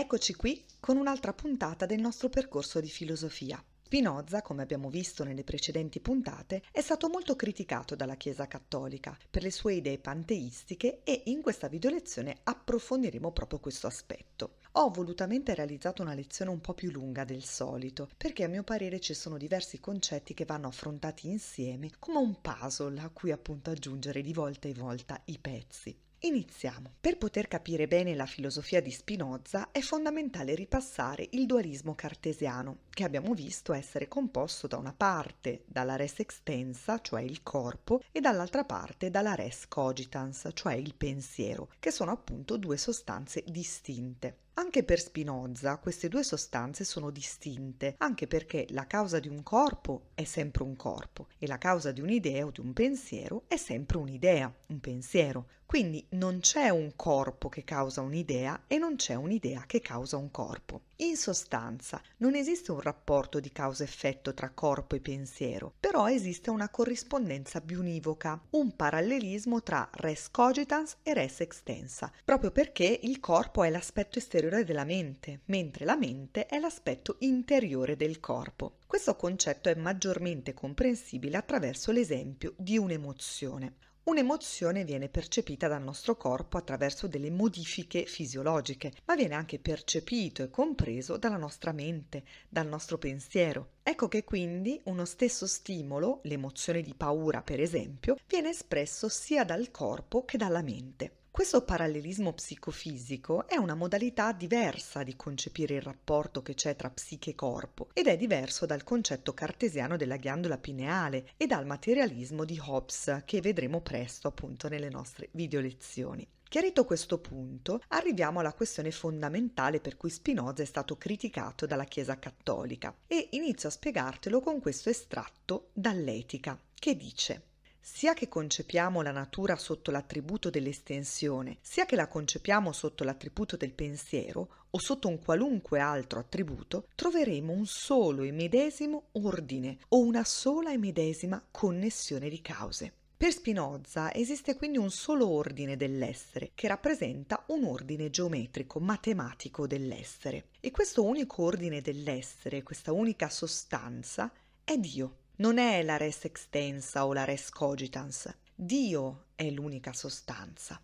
Eccoci qui con un'altra puntata del nostro percorso di filosofia. Spinoza, come abbiamo visto nelle precedenti puntate, è stato molto criticato dalla Chiesa Cattolica per le sue idee panteistiche e in questa videolezione approfondiremo proprio questo aspetto. Ho volutamente realizzato una lezione un po' più lunga del solito, perché a mio parere ci sono diversi concetti che vanno affrontati insieme come un puzzle a cui appunto aggiungere di volta in volta i pezzi. Iniziamo. Per poter capire bene la filosofia di Spinoza è fondamentale ripassare il dualismo cartesiano che abbiamo visto essere composto da una parte dalla res extensa, cioè il corpo, e dall'altra parte dalla res cogitans, cioè il pensiero, che sono appunto due sostanze distinte. Anche per Spinoza queste due sostanze sono distinte, anche perché la causa di un corpo è sempre un corpo e la causa di un'idea o di un pensiero è sempre un'idea, un pensiero. Quindi non c'è un corpo che causa un'idea e non c'è un'idea che causa un corpo. In sostanza, non esiste un rapporto di causa-effetto tra corpo e pensiero, però esiste una corrispondenza bionivoca, un parallelismo tra res cogitans e res extensa, proprio perché il corpo è l'aspetto esteriore della mente, mentre la mente è l'aspetto interiore del corpo. Questo concetto è maggiormente comprensibile attraverso l'esempio di un'emozione. Un'emozione viene percepita dal nostro corpo attraverso delle modifiche fisiologiche, ma viene anche percepito e compreso dalla nostra mente, dal nostro pensiero. Ecco che quindi uno stesso stimolo, l'emozione di paura per esempio, viene espresso sia dal corpo che dalla mente. Questo parallelismo psicofisico è una modalità diversa di concepire il rapporto che c'è tra psiche e corpo ed è diverso dal concetto cartesiano della ghiandola pineale e dal materialismo di Hobbes che vedremo presto appunto nelle nostre video lezioni. Chiarito questo punto, arriviamo alla questione fondamentale per cui Spinoza è stato criticato dalla Chiesa Cattolica e inizio a spiegartelo con questo estratto dall'Etica, che dice sia che concepiamo la natura sotto l'attributo dell'estensione, sia che la concepiamo sotto l'attributo del pensiero o sotto un qualunque altro attributo, troveremo un solo e medesimo ordine o una sola e medesima connessione di cause. Per Spinoza esiste quindi un solo ordine dell'essere, che rappresenta un ordine geometrico, matematico dell'essere. E questo unico ordine dell'essere, questa unica sostanza, è Dio non è la res extensa o la res cogitans. Dio è l'unica sostanza.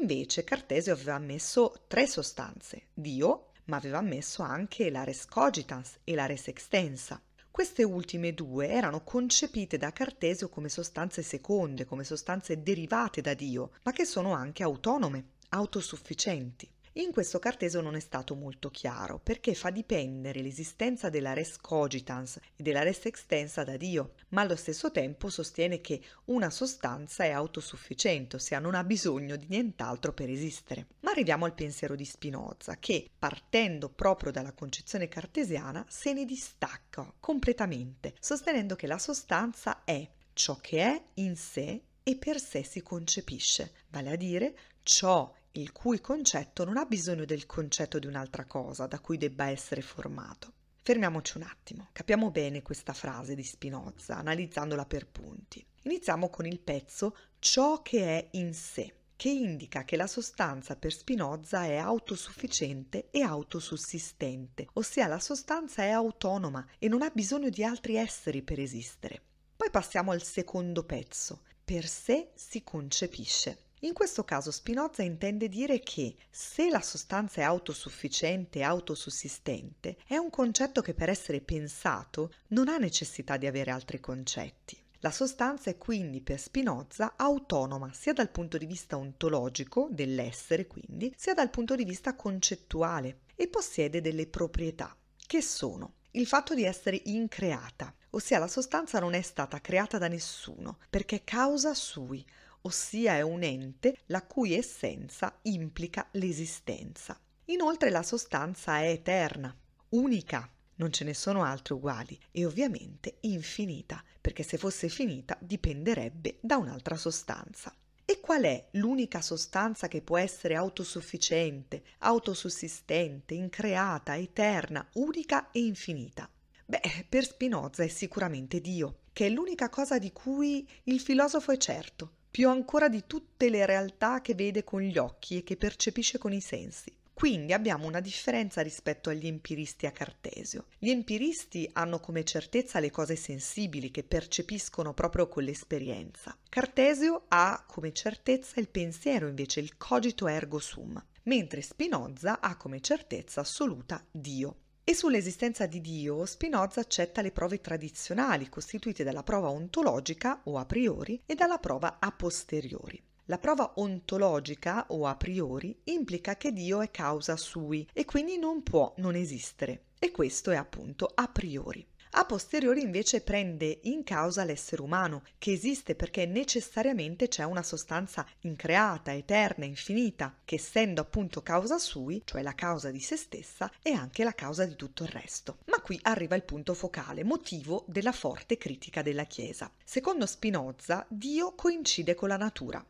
Invece Cartesio aveva ammesso tre sostanze, Dio, ma aveva ammesso anche la res cogitans e la res extensa. Queste ultime due erano concepite da Cartesio come sostanze seconde, come sostanze derivate da Dio, ma che sono anche autonome, autosufficienti. In questo Cartesio non è stato molto chiaro perché fa dipendere l'esistenza della res cogitans e della res extensa da Dio, ma allo stesso tempo sostiene che una sostanza è autosufficiente, ossia non ha bisogno di nient'altro per esistere. Ma arriviamo al pensiero di Spinoza che, partendo proprio dalla concezione cartesiana, se ne distacca completamente, sostenendo che la sostanza è ciò che è in sé e per sé si concepisce, vale a dire ciò il cui concetto non ha bisogno del concetto di un'altra cosa da cui debba essere formato. Fermiamoci un attimo, capiamo bene questa frase di Spinoza, analizzandola per punti. Iniziamo con il pezzo ciò che è in sé, che indica che la sostanza per Spinoza è autosufficiente e autosussistente, ossia la sostanza è autonoma e non ha bisogno di altri esseri per esistere. Poi passiamo al secondo pezzo. Per sé si concepisce, in questo caso Spinoza intende dire che se la sostanza è autosufficiente e autosussistente, è un concetto che per essere pensato non ha necessità di avere altri concetti. La sostanza è quindi per Spinoza autonoma sia dal punto di vista ontologico, dell'essere quindi, sia dal punto di vista concettuale e possiede delle proprietà, che sono il fatto di essere increata, ossia la sostanza non è stata creata da nessuno perché causa sui, ossia è un ente la cui essenza implica l'esistenza. Inoltre la sostanza è eterna, unica, non ce ne sono altre uguali e ovviamente infinita, perché se fosse finita dipenderebbe da un'altra sostanza. E qual è l'unica sostanza che può essere autosufficiente, autosussistente, increata, eterna, unica e infinita? Beh, per Spinoza è sicuramente Dio, che è l'unica cosa di cui il filosofo è certo, più ancora di tutte le realtà che vede con gli occhi e che percepisce con i sensi. Quindi abbiamo una differenza rispetto agli empiristi a Cartesio. Gli empiristi hanno come certezza le cose sensibili che percepiscono proprio con l'esperienza. Cartesio ha come certezza il pensiero, invece il cogito ergo sum, mentre Spinoza ha come certezza assoluta Dio. E sull'esistenza di Dio Spinoza accetta le prove tradizionali costituite dalla prova ontologica o a priori e dalla prova a posteriori. La prova ontologica o a priori implica che Dio è causa sui e quindi non può non esistere e questo è appunto a priori. A posteriori invece prende in causa l'essere umano, che esiste perché necessariamente c'è una sostanza increata, eterna, infinita, che essendo appunto causa sui, cioè la causa di se stessa, è anche la causa di tutto il resto. Ma qui arriva il punto focale, motivo della forte critica della Chiesa. Secondo Spinoza, Dio coincide con la natura.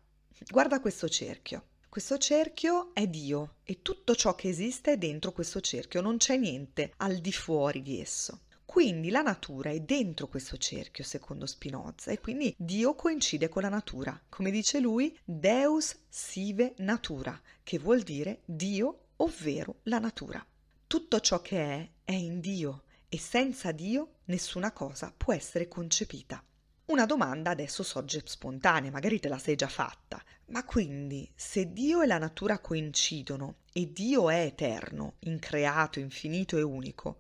Guarda questo cerchio. Questo cerchio è Dio e tutto ciò che esiste è dentro questo cerchio, non c'è niente al di fuori di esso. Quindi la natura è dentro questo cerchio, secondo Spinoza, e quindi Dio coincide con la natura. Come dice lui, Deus sive natura, che vuol dire Dio, ovvero la natura. Tutto ciò che è è in Dio e senza Dio nessuna cosa può essere concepita. Una domanda adesso sorge spontanea, magari te la sei già fatta, ma quindi se Dio e la natura coincidono e Dio è eterno, increato, infinito e unico,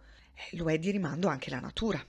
lo è di rimando anche la natura.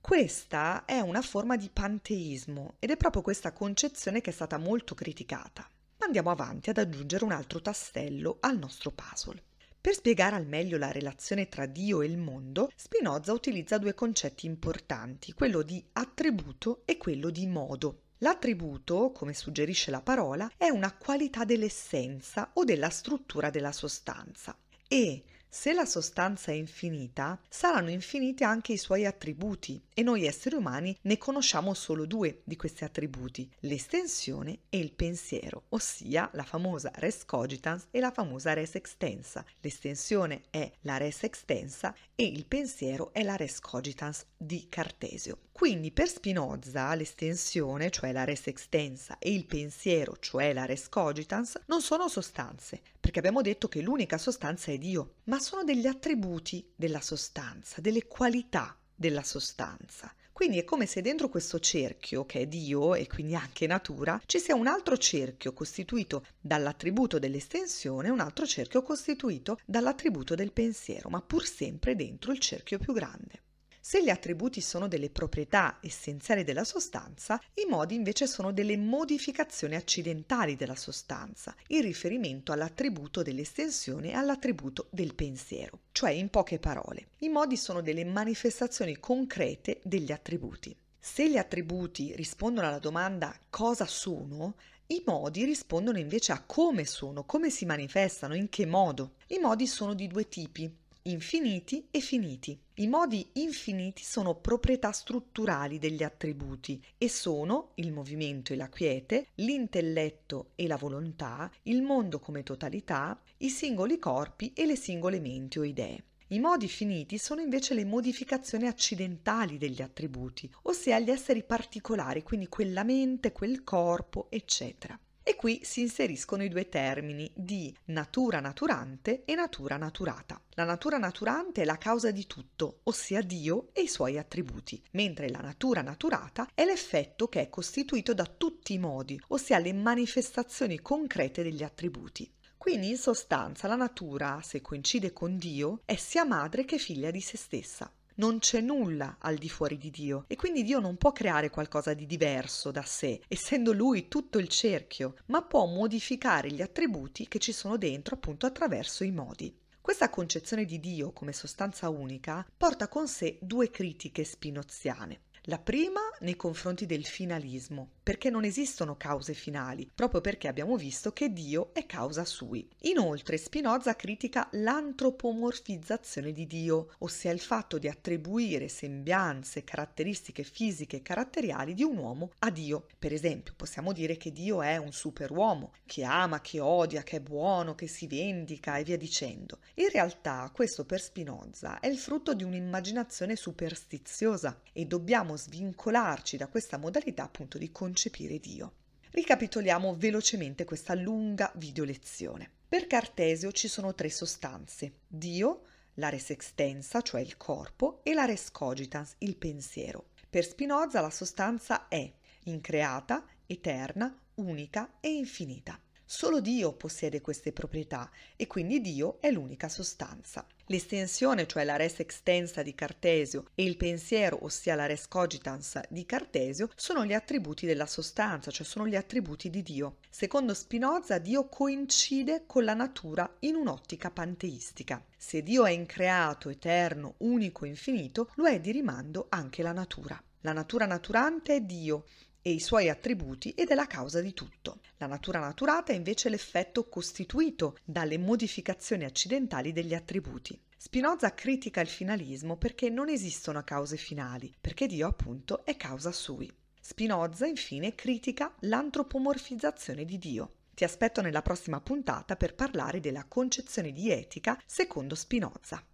Questa è una forma di panteismo ed è proprio questa concezione che è stata molto criticata. andiamo avanti ad aggiungere un altro tastello al nostro puzzle. Per spiegare al meglio la relazione tra Dio e il mondo, Spinoza utilizza due concetti importanti, quello di attributo e quello di modo. L'attributo, come suggerisce la parola, è una qualità dell'essenza o della struttura della sostanza e se la sostanza è infinita, saranno infiniti anche i suoi attributi e noi esseri umani ne conosciamo solo due di questi attributi, l'estensione e il pensiero, ossia la famosa res cogitans e la famosa res extensa. L'estensione è la res extensa e il pensiero è la res cogitans di Cartesio. Quindi per Spinoza l'estensione, cioè la res extensa, e il pensiero, cioè la res cogitans, non sono sostanze, perché abbiamo detto che l'unica sostanza è Dio, ma sono degli attributi della sostanza, delle qualità della sostanza. Quindi è come se dentro questo cerchio, che è Dio e quindi anche natura, ci sia un altro cerchio costituito dall'attributo dell'estensione e un altro cerchio costituito dall'attributo del pensiero, ma pur sempre dentro il cerchio più grande. Se gli attributi sono delle proprietà essenziali della sostanza, i modi invece sono delle modificazioni accidentali della sostanza, in riferimento all'attributo dell'estensione e all'attributo del pensiero. Cioè, in poche parole, i modi sono delle manifestazioni concrete degli attributi. Se gli attributi rispondono alla domanda cosa sono, i modi rispondono invece a come sono, come si manifestano, in che modo. I modi sono di due tipi, infiniti e finiti. I modi infiniti sono proprietà strutturali degli attributi e sono il movimento e la quiete, l'intelletto e la volontà, il mondo come totalità, i singoli corpi e le singole menti o idee. I modi finiti sono invece le modificazioni accidentali degli attributi, ossia gli esseri particolari, quindi quella mente, quel corpo, eccetera. E qui si inseriscono i due termini di natura naturante e natura naturata. La natura naturante è la causa di tutto, ossia Dio e i suoi attributi, mentre la natura naturata è l'effetto che è costituito da tutti i modi, ossia le manifestazioni concrete degli attributi. Quindi in sostanza la natura, se coincide con Dio, è sia madre che figlia di se stessa non c'è nulla al di fuori di Dio e quindi Dio non può creare qualcosa di diverso da sé, essendo lui tutto il cerchio, ma può modificare gli attributi che ci sono dentro appunto attraverso i modi. Questa concezione di Dio come sostanza unica porta con sé due critiche spinoziane. La prima nei confronti del finalismo, perché non esistono cause finali, proprio perché abbiamo visto che Dio è causa sui. Inoltre Spinoza critica l'antropomorfizzazione di Dio, ossia il fatto di attribuire sembianze, caratteristiche fisiche e caratteriali di un uomo a Dio. Per esempio, possiamo dire che Dio è un superuomo, che ama, che odia, che è buono, che si vendica e via dicendo. In realtà questo per Spinoza è il frutto di un'immaginazione superstiziosa e dobbiamo svincolarci da questa modalità appunto di continuità concepire Dio. Ricapitoliamo velocemente questa lunga video lezione. Per Cartesio ci sono tre sostanze, Dio, la res extensa, cioè il corpo, e la res cogitans, il pensiero. Per Spinoza la sostanza è increata, eterna, unica e infinita. Solo Dio possiede queste proprietà e quindi Dio è l'unica sostanza. L'estensione, cioè la res extensa di Cartesio, e il pensiero, ossia la res cogitans di Cartesio, sono gli attributi della sostanza, cioè sono gli attributi di Dio. Secondo Spinoza, Dio coincide con la natura in un'ottica panteistica. Se Dio è increato, eterno, unico, infinito, lo è di rimando anche la natura. La natura naturante è Dio, e i suoi attributi ed è la causa di tutto. La natura naturata è invece l'effetto costituito dalle modificazioni accidentali degli attributi. Spinoza critica il finalismo perché non esistono cause finali, perché Dio appunto è causa sui. Spinoza infine critica l'antropomorfizzazione di Dio. Ti aspetto nella prossima puntata per parlare della concezione di etica secondo Spinoza.